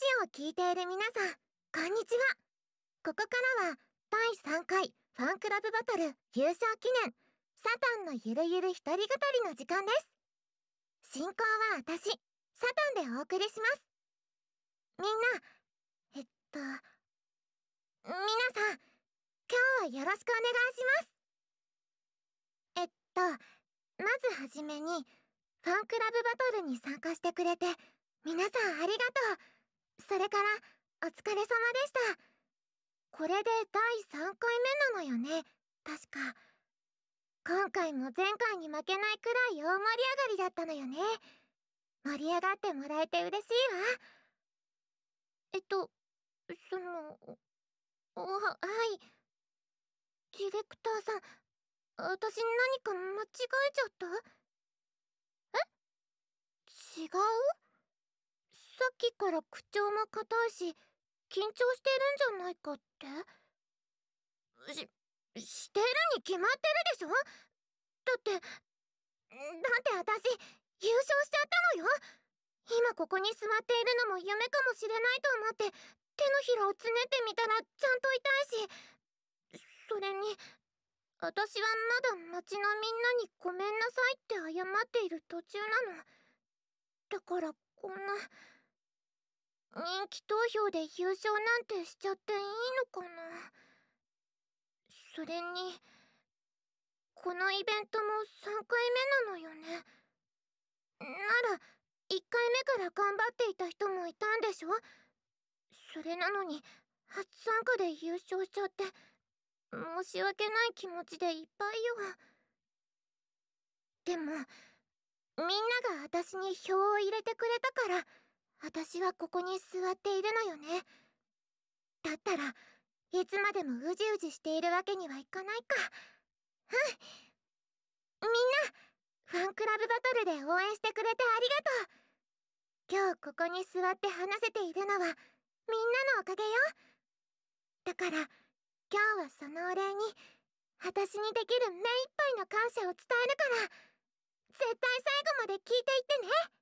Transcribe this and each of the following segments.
ジオを聴いている皆さん、こんにちは。ここからは、第3回ファンクラブバトル優勝記念、サタンのゆるゆる一人語りの時間です。進行は私、サタンでお送りします。みんな、えっと、皆さん、今日はよろしくお願いします。えっと、まずはじめに、ファンクラブバトルに参加してくれて、皆さんありがとうそれからお疲れ様でしたこれで第3回目なのよね確か今回も前回に負けないくらい大盛り上がりだったのよね盛り上がってもらえて嬉しいわえっとそのはいディレクターさん私何か間違えちゃったえ違うさっきから口調も硬いし緊張してるんじゃないかってししてるに決まってるでしょだってだって私優勝しちゃったのよ今ここに座っているのも夢かもしれないと思って手のひらをつねってみたらちゃんと痛いしそれに私はまだ町のみんなにごめんなさいって謝っている途中なのだからこんな。人気投票で優勝なんてしちゃっていいのかなそれにこのイベントも3回目なのよねなら1回目から頑張っていた人もいたんでしょそれなのに初参加で優勝しちゃって申し訳ない気持ちでいっぱいよでもみんなが私に票を入れてくれたから私はここに座っているのよね。だったら、いつまでもうじうじしているわけにはいかないか。うん。みんな、ファンクラブバトルで応援してくれてありがとう。今日ここに座って話せているのは、みんなのおかげよ。だから、今日はそのお礼に、私にできる目いっぱいの感謝を伝えるから、絶対最後まで聞いていってね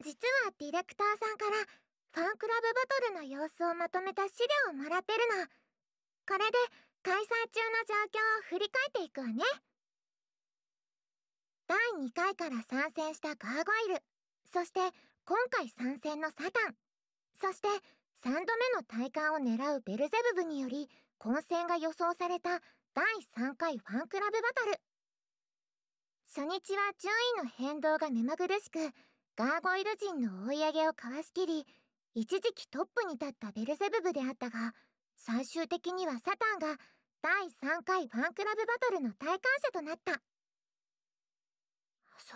実はディレクターさんからファンクラブバトルの様子をまとめた資料をもらってるのこれで開催中の状況を振り返っていくわね第2回から参戦したガーゴイルそして今回参戦のサタンそして3度目の体感を狙うベルゼブブにより混戦が予想された第3回ファンクラブバトル初日は順位の変動が目まぐるしくガーゴイル人の追い上げをかわしきり一時期トップに立ったベルゼブブであったが最終的にはサタンが第3回ファンクラブバトルの体感者となったそ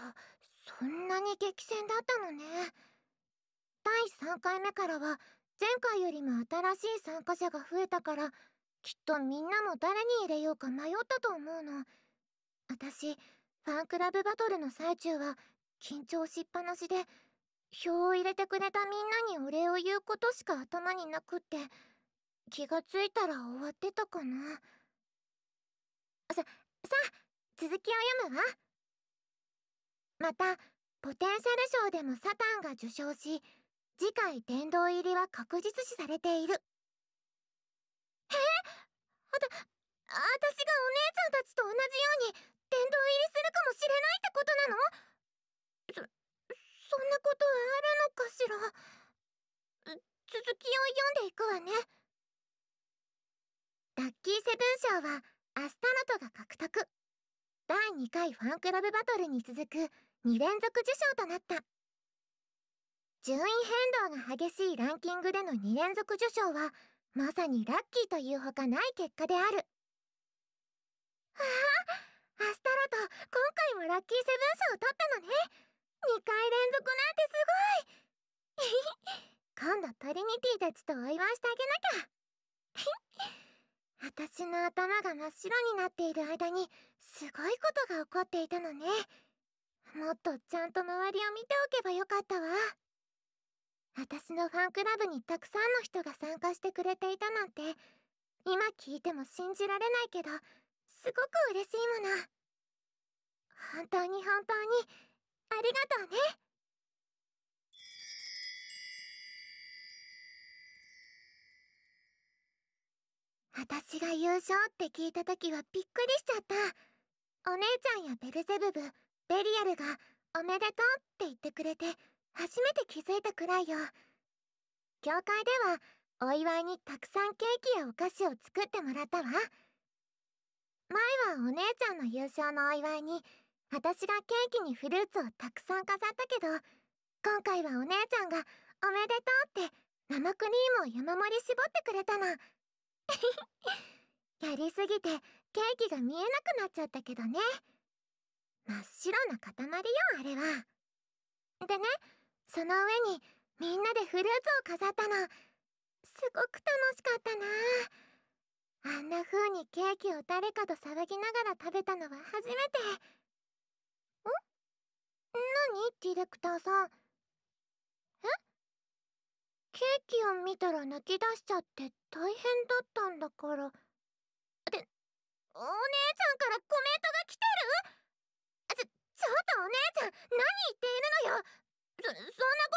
そんなに激戦だったのね第3回目からは前回よりも新しい参加者が増えたからきっとみんなも誰に入れようか迷ったと思うの私ファンクラブバトルの最中は緊張しっぱなしで票を入れてくれたみんなにお礼を言うことしか頭になくって気がついたら終わってたかなささあ続きを読むわまたポテンシャル賞でもサタンが受賞し次回殿堂入りは確実視されているえあた私がお姉ちゃんたちと同じように殿堂入りするかもしれないってことなのそそんなことあるのかしら続きを読んでいくわねラッキーセブン賞はアスタロトが獲得第2回ファンクラブバトルに続く2連続受賞となった順位変動が激しいランキングでの2連続受賞はまさにラッキーというほかない結果であるわあアスタロト今回もラッキーセブン賞を取ったのね2回連続なんてすごい 今度トリニティたちとお祝いしてあげなきゃ 私の頭が真っ白になっている間にすごいことが起こっていたのねもっとちゃんと周りを見ておけばよかったわ私のファンクラブにたくさんの人が参加してくれていたなんて今聞いても信じられないけどすごく嬉しいもの本当に本当にありがとうね私が優勝って聞いた時はびっくりしちゃったお姉ちゃんやベルゼブブベリアルが「おめでとう」って言ってくれて初めて気づいたくらいよ教会ではお祝いにたくさんケーキやお菓子を作ってもらったわ前はお姉ちゃんの優勝のお祝いに私がケーキにフルーツをたくさん飾ったけど今回はお姉ちゃんが「おめでとう」って生クリームを山盛り絞ってくれたの やりすぎてケーキが見えなくなっちゃったけどね真っ白な塊よあれはでねその上にみんなでフルーツを飾ったのすごく楽しかったなあんな風にケーキを誰かと騒ぎながら食べたのは初めて。ディレクターさんえケーキを見たら泣き出しちゃって大変だったんだからってお姉ちゃんからコメントが来てるちちょっとお姉ちゃん何言っているのよそそんなこ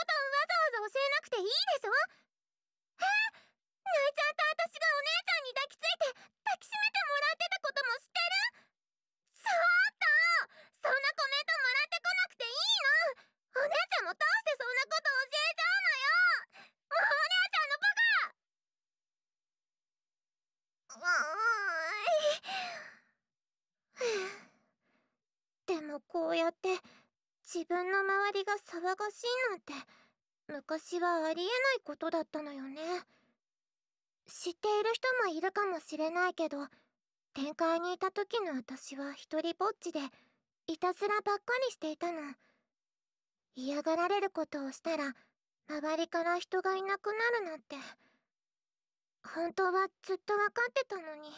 とわざわざ教えなくていいでしょえ泣いちゃったやって自分の周りが騒がしいなんて昔はありえないことだったのよね知っている人もいるかもしれないけど展開にいた時の私は一人ぼっちでいたずらばっかりしていたの嫌がられることをしたら周りから人がいなくなるなんて本当はずっと分かってたのに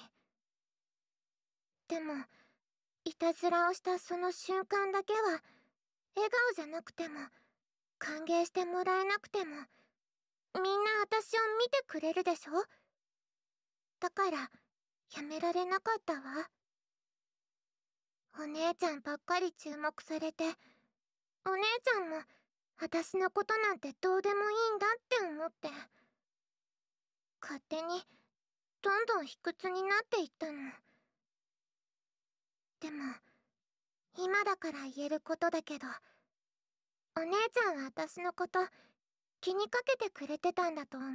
でもいたずらをしたその瞬間だけは笑顔じゃなくても歓迎してもらえなくてもみんな私を見てくれるでしょだからやめられなかったわお姉ちゃんばっかり注目されてお姉ちゃんも私のことなんてどうでもいいんだって思って勝手にどんどん卑屈になっていったの。でも今だから言えることだけどお姉ちゃんは私のこと気にかけてくれてたんだと思う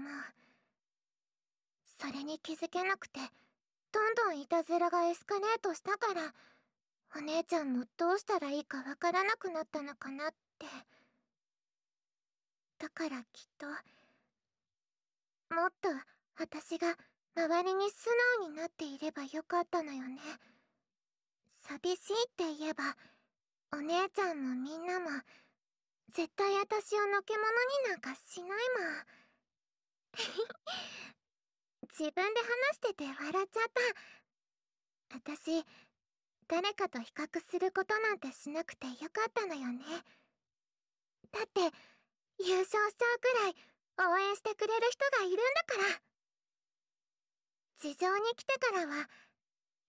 それに気づけなくてどんどんいたずらがエスカレートしたからお姉ちゃんもどうしたらいいかわからなくなったのかなってだからきっともっと私が周りに素直になっていればよかったのよね。寂しいって言えばお姉ちゃんもみんなも絶対私をのけ者になんかしないもん 自分で話してて笑っちゃった私誰かと比較することなんてしなくてよかったのよねだって優勝しちゃうくらい応援してくれる人がいるんだから地上に来てからは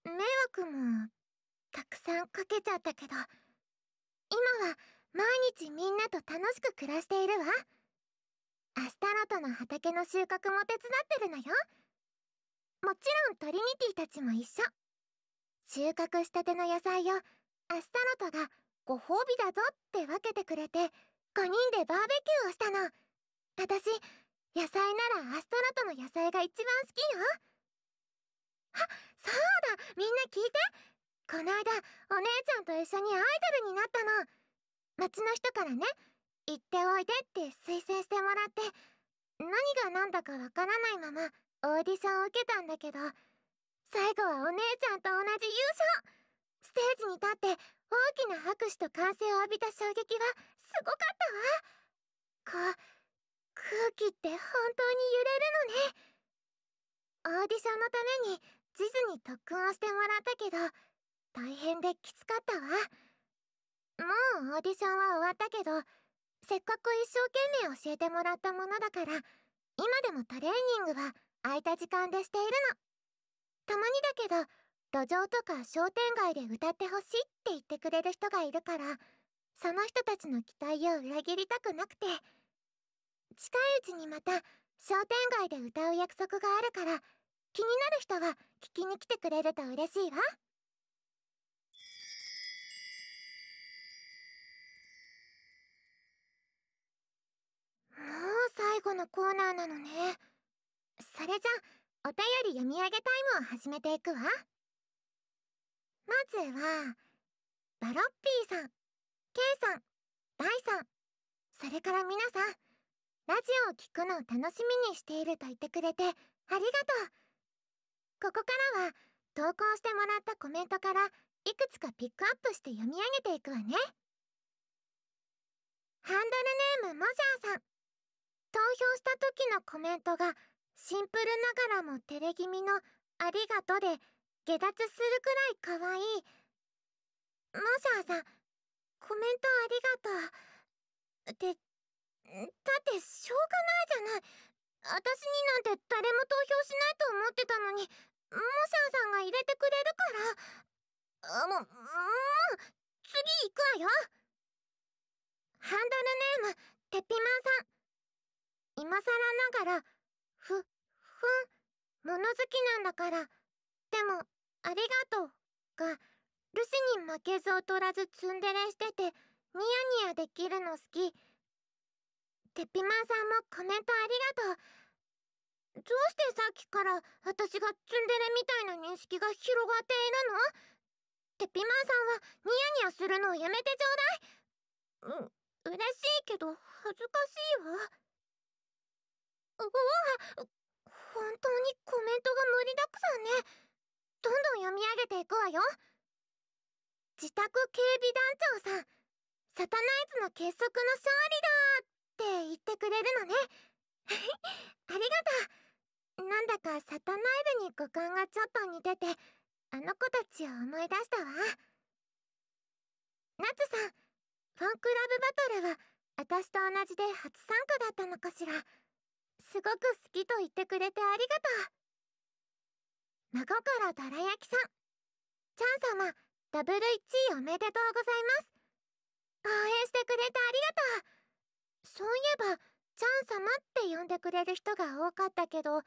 迷惑もたくさんかけちゃったけど、今は毎日みんなと楽しく暮らしているわ。アスタロトの畑の収穫も手伝ってるのよ。もちろんトリニティたちも一緒。収穫したての野菜をアスタロトがご褒美だぞって分けてくれて、5人でバーベキューをしたの。私、野菜ならアスタロトの野菜が一番好きよ。あ、そうだみんな聞いてこの間お姉ちゃんと一緒にアイドルになったの町の人からね行っておいでって推薦してもらって何が何だかわからないままオーディションを受けたんだけど最後はお姉ちゃんと同じ優勝ステージに立って大きな拍手と歓声を浴びた衝撃はすごかったわこう空気って本当に揺れるのねオーディションのために地図に特訓をしてもらったけど大変できつかったわもうオーディションは終わったけどせっかく一生懸命教えてもらったものだから今でもトレーニングは空いた時間でしているのたまにだけど路上とか商店街で歌ってほしいって言ってくれる人がいるからその人たちの期待を裏切りたくなくて近いうちにまた商店街で歌う約束があるから気になる人は聞きに来てくれると嬉しいわ。最後のコーナーなのねそれじゃお便り読み上げタイムを始めていくわまずはバロッピーさん K さんダイさんそれから皆さんラジオを聴くのを楽しみにしていると言ってくれてありがとうここからは投稿してもらったコメントからいくつかピックアップして読み上げていくわねハンドルネームモジャーさん投票した時のコメントがシンプルながらも照れ気味のありがとで下脱するくらい可愛い。モシャーさん、コメントありがとう。って、だってしょうがないじゃない。私になんて誰も投票しないと思ってたのに、モシャーさんが入れてくれるから。あ、もう、もう、次行くわよハンドルネーム、てっぴまんさん。今更ながら、ふ、ふん、物好きなんだから、でも、ありがとう、が、ルシに負けず劣らずツンデレしてて、ニヤニヤできるの好き。てっぴまんさんもコメントありがとう。どうしてさっきから私がツンデレみたいな認識が広がっているのてっぴまんさんはニヤニヤするのをやめてちょうだい。う、嬉しいけど恥ずかしいわ。うわ本当にコメントが盛りだくさんねどんどん読み上げていくわよ自宅警備団長さんサタナイズの結束の勝利だって言ってくれるのね ありがとうなんだかサタナイズに五感がちょっと似ててあの子たちを思い出したわナツさんファンクラブバトルは私と同じで初参加だったのかしらすごく好きと言ってくれてありがとうからどら焼きさんちゃん様ダブル1位おめでとうございます応援してくれてありがとうそういえばちゃん様って呼んでくれる人が多かったけど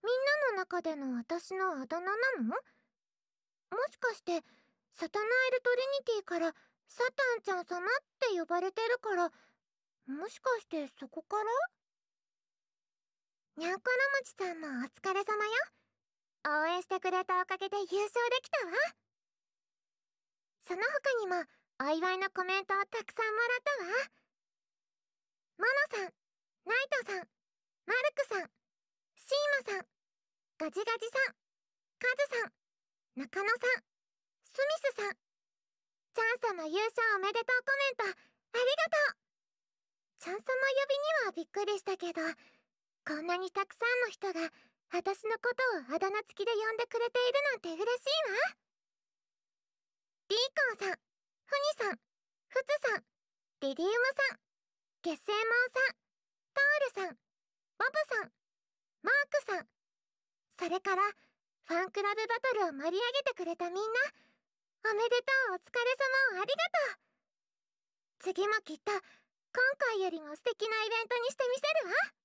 みんなの中での私のあだ名なのもしかしてサタナエル・トリニティからサタンちゃん様って呼ばれてるからもしかしてそこからにゃんころもちさんもお疲れ様よ。応援してくれたおかげで優勝できたわ。その他にもお祝いのコメントをたくさんもらったわ。モノさん、ナイトさん、マルクさん、シーマさん、ガジガジさん、カズさん、中野さん、スミスさん。チャンの優勝おめでとうコメント、ありがとうチャン様呼びにはびっくりしたけど、こんなにたくさんの人が私のことをあだ名付きで呼んでくれているなんて嬉しいわリーコンさん、フニさん、フツさん、リリウムさん、ゲッセイモンさん、トールさん、ボブさん、マークさん、それからファンクラブバトルを盛り上げてくれたみんな、おめでとうお疲れ様をありがとう次もきっと今回よりも素敵なイベントにしてみせるわ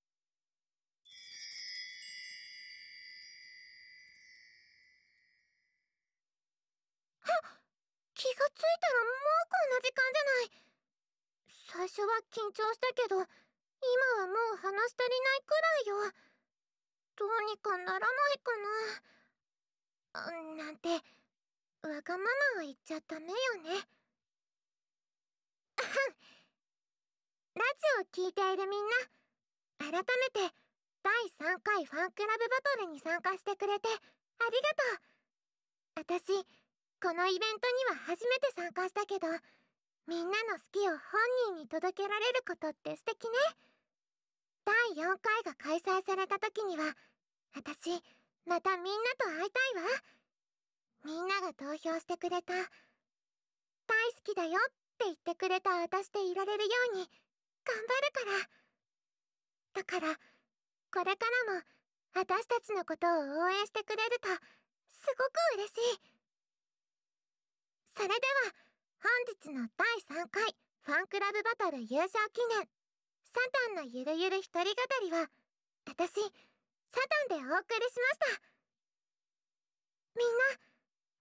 気がついたらもうこんな時間じゃない最初は緊張したけど今はもう話し足りないくらいよどうにかならないかななんてわがままを言っちゃダメよね ラジオを聴いているみんな改めて第3回ファンクラブバトルに参加してくれてありがとう私このイベントには初めて参加したけどみんなの好きを本人に届けられることって素敵ね第4回が開催された時には私またみんなと会いたいわみんなが投票してくれた大好きだよって言ってくれた私でいられるように頑張るからだからこれからも私たちのことを応援してくれるとすごく嬉しいそれでは、本日の第3回ファンクラブバトル優勝記念、サタンのゆるゆる一人語りは、私、サタンでお送りしました。みんな、本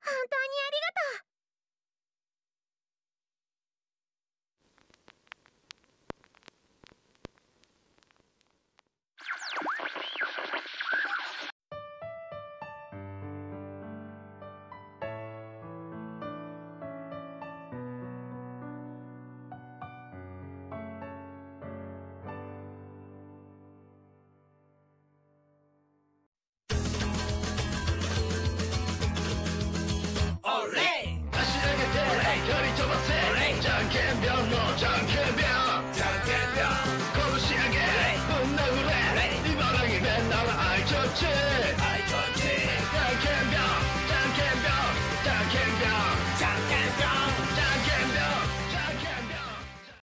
当にありがとう